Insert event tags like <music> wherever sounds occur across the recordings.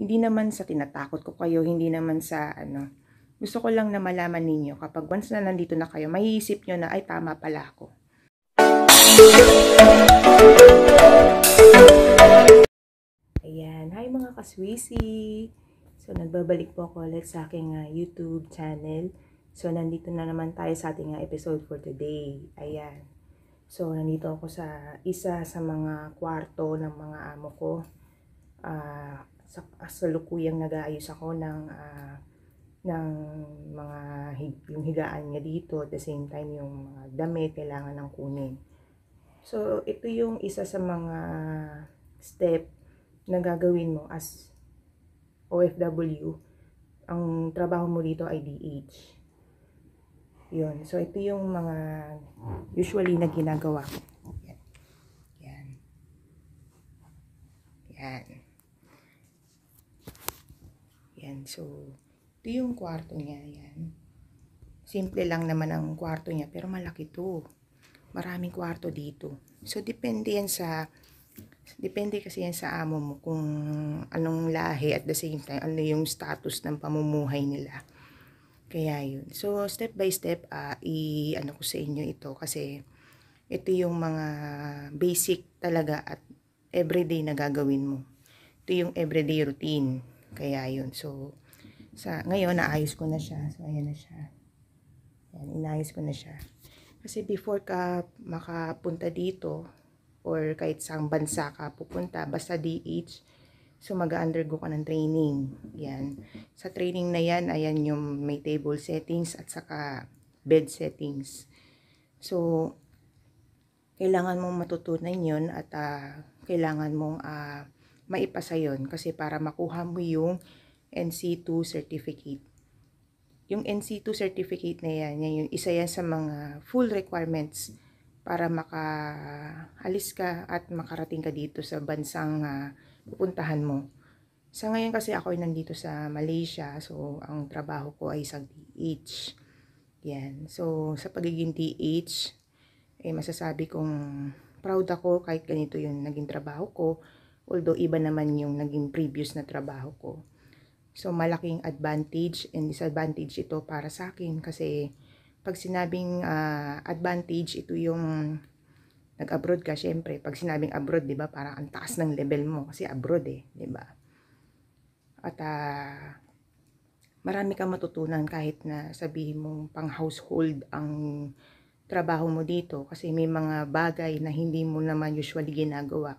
Hindi naman sa tinatakot ko kayo, hindi naman sa ano. Gusto ko lang na malaman ninyo kapag once na nandito na kayo, maiisip nyo na ay tama pala ako. Ayan, hi mga kaswisi! So, nagbabalik po ako ulit sa aking uh, YouTube channel. So, nandito na naman tayo sa ating uh, episode for today. Ayan. So, nandito ako sa isa sa mga kwarto ng mga amo ko. Uh, sa kasalukuyang nag-aayos ako ng uh, ng mga yung higaan niya dito at the same time yung mga damit kailangan ng kunin. So ito yung isa sa mga step na gagawin mo as OFW. Ang trabaho mo dito ay DH. Yun. So ito yung mga usually na ginagawa ko. Yan. Yan. Yan. Yan, so, ito yung kwarto niya, yan. Simple lang naman ang kwarto niya, pero malaki to. Maraming kwarto dito. So, depende yan sa, depende kasi yan sa amo mo kung anong lahi at the same time, ano yung status ng pamumuhay nila. Kaya yun. So, step by step, uh, i-ano ko sa inyo ito kasi ito yung mga basic talaga at everyday na gagawin mo. Ito yung everyday routine. Kaya yun. So, sa, ngayon, naayos ko na siya. So, ayan na siya. Ayan, inayos ko na siya. Kasi before ka makapunta dito, or kahit saang bansa ka pupunta, basta DH, so mag-undergo ka ng training. Yan. Sa training na yan, ayan yung may table settings at saka bed settings. So, kailangan mong matutunan yun at uh, kailangan mong uh, maipasa yon kasi para makuha mo yung NC2 certificate. Yung NC2 certificate na yan, yan yung isa yan sa mga full requirements para makaalis ka at makarating ka dito sa bansang uh, pupuntahan mo. Sa ngayon kasi ako ay nandito sa Malaysia, so ang trabaho ko ay sa DH. Yan. So, sa pagiging DH, eh, masasabi kong proud ako kahit ganito yung naging trabaho ko Although iba naman yung naging previous na trabaho ko. So malaking advantage and disadvantage ito para sa akin kasi pag sinabing uh, advantage ito yung nag-abroad ka syempre. Pag sinabing abroad, 'di ba, para ang taas ng level mo kasi abroad eh, 'di ba? At uh, marami kang matutunan kahit na sabihin mong pang household ang trabaho mo dito kasi may mga bagay na hindi mo naman usually ginagawa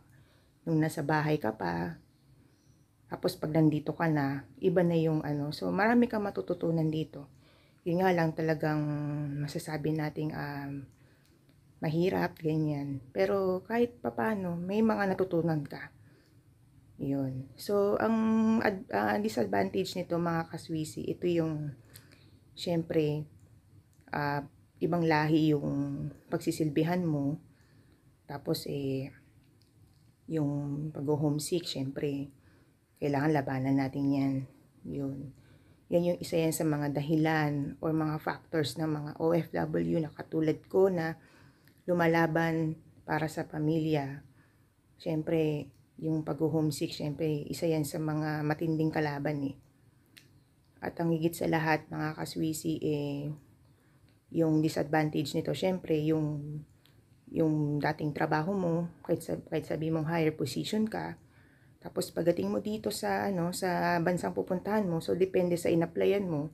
nung nasa bahay ka pa. Tapos pag nandito ka na, iba na yung ano. So marami kang matututunan dito. Yun nga lang talagang masasabi nating um, mahirap, ganyan. Pero kahit papano, may mga natutunan ka. Yun. So, ang ad, uh, disadvantage nito mga kaswisi, ito yung, syempre, uh, ibang lahi yung pagsisilbihan mo. Tapos, eh, yung pag-homesick, syempre, kailangan labanan natin yan. Yun. Yan yung isa yan sa mga dahilan or mga factors ng mga OFW na katulad ko na lumalaban para sa pamilya. Syempre, yung pag-homesick, syempre, isa yan sa mga matinding kalaban eh. At ang higit sa lahat, mga kaswisi, eh, yung disadvantage nito, syempre, yung yung dating trabaho mo, kahit, sab kahit sabi mong higher position ka, tapos pagdating mo dito sa ano sa bansang pupuntahan mo, so depende sa inapplyan mo.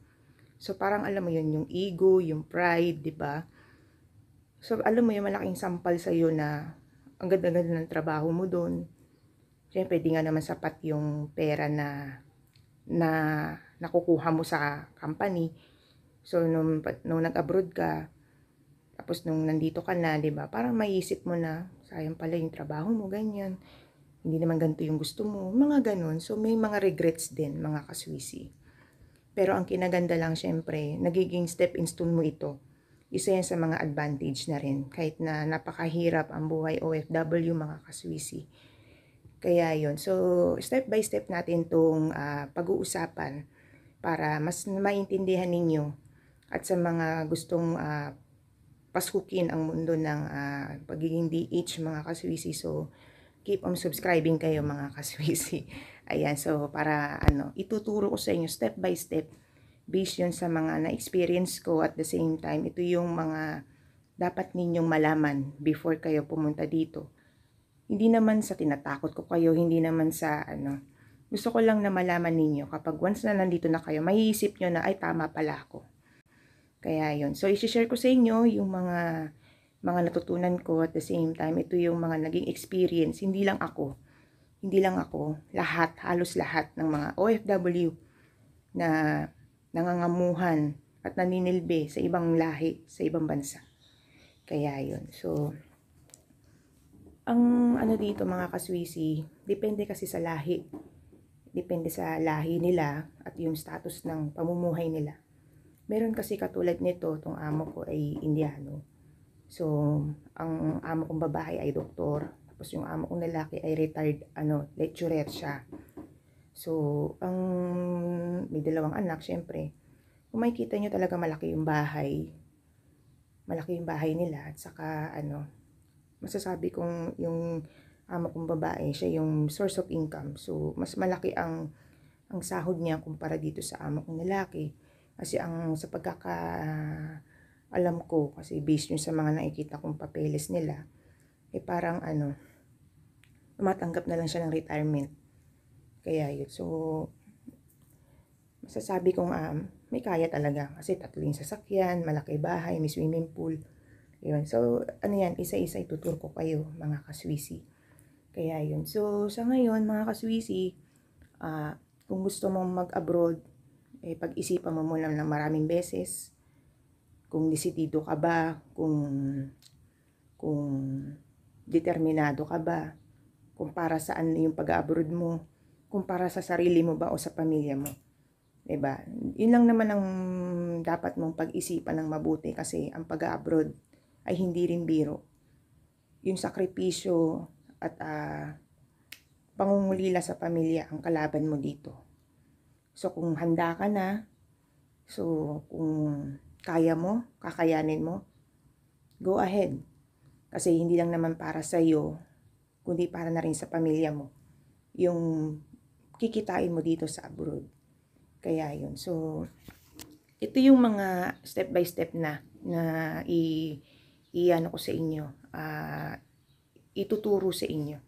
So parang alam mo yun, yung ego, yung pride, 'di ba? So alam mo yung malaking sampal sa iyo na ang ganda-ganda ng trabaho mo doon. Siyempre, di nga naman sapat yung pera na na nakukuha mo sa company. So, nung, nung nag-abroad ka, tapos nung nandito ka na, 'di ba? Parang maiisip mo na sayang pala yung trabaho mo ganyan. Hindi naman ganito yung gusto mo. Mga ganun. So may mga regrets din, mga kaswisi. Pero ang kinaganda lang syempre, nagiging step in stone mo ito. Isa yan sa mga advantage na rin. Kahit na napakahirap ang buhay OFW mga kaswisi. Kaya yon So step by step natin tong uh, pag-uusapan para mas maintindihan ninyo at sa mga gustong uh, pasukin ang mundo ng uh, pagiging DH mga kaswisi. So, keep on subscribing kayo mga kaswisi. <laughs> Ayan, so para ano, ituturo ko sa inyo step by step based yun sa mga na-experience ko at the same time, ito yung mga dapat ninyong malaman before kayo pumunta dito. Hindi naman sa tinatakot ko kayo, hindi naman sa ano, gusto ko lang na malaman ninyo kapag once na nandito na kayo, maiisip nyo na ay tama pala ako. Kaya yon So, isi-share ko sa inyo yung mga mga natutunan ko at the same time, ito yung mga naging experience. Hindi lang ako. Hindi lang ako. Lahat, halos lahat ng mga OFW na nangangamuhan at naninilbe sa ibang lahi, sa ibang bansa. Kaya yon So, ang ano dito mga kaswisi, depende kasi sa lahi. Depende sa lahi nila at yung status ng pamumuhay nila. Meron kasi katulad nito, itong amo ko ay Indiano. So, ang amo kong babae ay doktor. Tapos yung amo kong lalaki ay retired, ano, lecturer siya. So, ang may dalawang anak, syempre. Kung makikita nyo talaga malaki yung bahay, malaki yung bahay nila at saka ano masasabi kong yung amo kong babae siya yung source of income so mas malaki ang ang sahod niya kumpara dito sa amo kong lalaki kasi ang sa pagkaka alam ko, kasi based yun sa mga nakikita kong papeles nila, eh parang ano, tumatanggap na lang siya ng retirement. Kaya yun. So, masasabi kong um, may kaya talaga. Kasi tatlo yung sasakyan, malaki bahay, may swimming pool. Yun. So, ano yan, isa-isa ituturo ko kayo, mga kaswisi. Kaya yun. So, sa ngayon, mga kaswisi, uh, ah, kung gusto mong mag-abroad, eh, pag-isipan mo muna ng maraming beses kung disidido ka ba, kung kung determinado ka ba, kung para saan yung pag-abroad mo, kung para sa sarili mo ba o sa pamilya mo. 'Di ba? Yun lang naman ang dapat mong pag-isipan ng mabuti kasi ang pag-abroad ay hindi rin biro. Yung sakripisyo at uh, pangungulila sa pamilya ang kalaban mo dito. So, kung handa ka na, so, kung kaya mo, kakayanin mo, go ahead. Kasi hindi lang naman para sa iyo, kundi para na rin sa pamilya mo. Yung kikitain mo dito sa abroad. Kaya yun. So, ito yung mga step by step na na i, i ano ko sa inyo. Uh, ituturo sa inyo.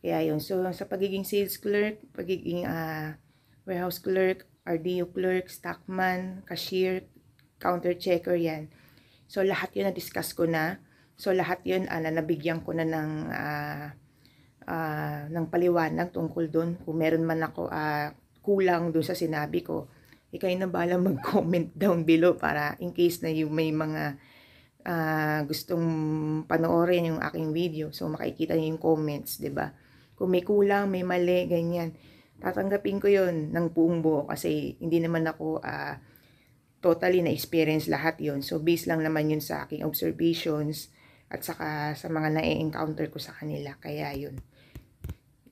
Kaya yun. So, sa pagiging sales clerk, pagiging uh, warehouse clerk, RDO clerk, stockman, cashier, counter checker yan. So lahat 'yon na-discuss ko na. So lahat yun uh, nabigyan ko na ng uh, uh, ng paliwanag tungkol doon kung meron man ako uh, kulang doon sa sinabi ko. Ikay eh, na bala mag-comment <laughs> down below para in case na yung may mga uh, gustong panoorin yung aking video. So makikita niyo yung comments, 'di ba? Kung may kulang, may mali, ganyan tatanggapin ko yon ng buong buo kasi hindi naman ako uh, totally na-experience lahat yon So, based lang naman yun sa aking observations at saka sa mga na-encounter ko sa kanila. Kaya yun.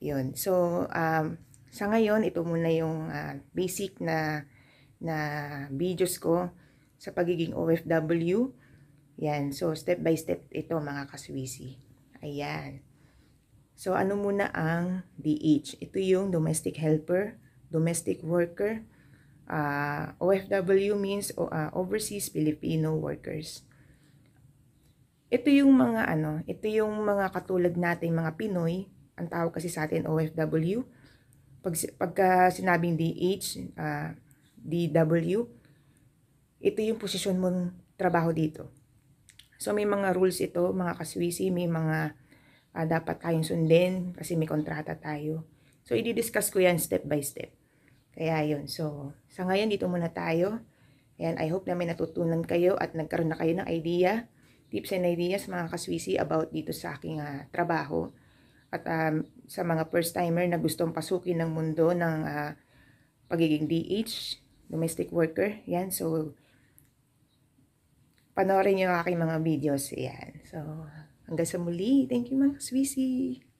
Yun. So, um, sa ngayon, ito muna yung uh, basic na, na videos ko sa pagiging OFW. Yan. So, step by step ito mga kaswisi. Ayan. So, ano muna ang DH? Ito yung domestic helper, domestic worker. Uh, ah, OFW means uh, Overseas Filipino Workers. Ito yung mga ano, ito yung mga katulad natin mga Pinoy, ang tawag kasi sa atin OFW. Pag, pagka sinabing DH, uh, ah, DW, ito yung posisyon mong trabaho dito. So may mga rules ito, mga kaswisi, may mga uh, dapat kayong sundin kasi may kontrata tayo. So, i-discuss ko yan step by step. Kaya yun. So, sa ngayon, dito muna tayo. Ayan, I hope na may natutunan kayo at nagkaroon na kayo ng idea, tips and ideas mga kaswisi about dito sa aking uh, trabaho. At um, sa mga first-timer na gustong pasukin ng mundo ng uh, pagiging DH, domestic worker. Yan, so, panoorin nyo aking mga videos. Yan, so, Hanggang sa muli. Thank you mga Swissy.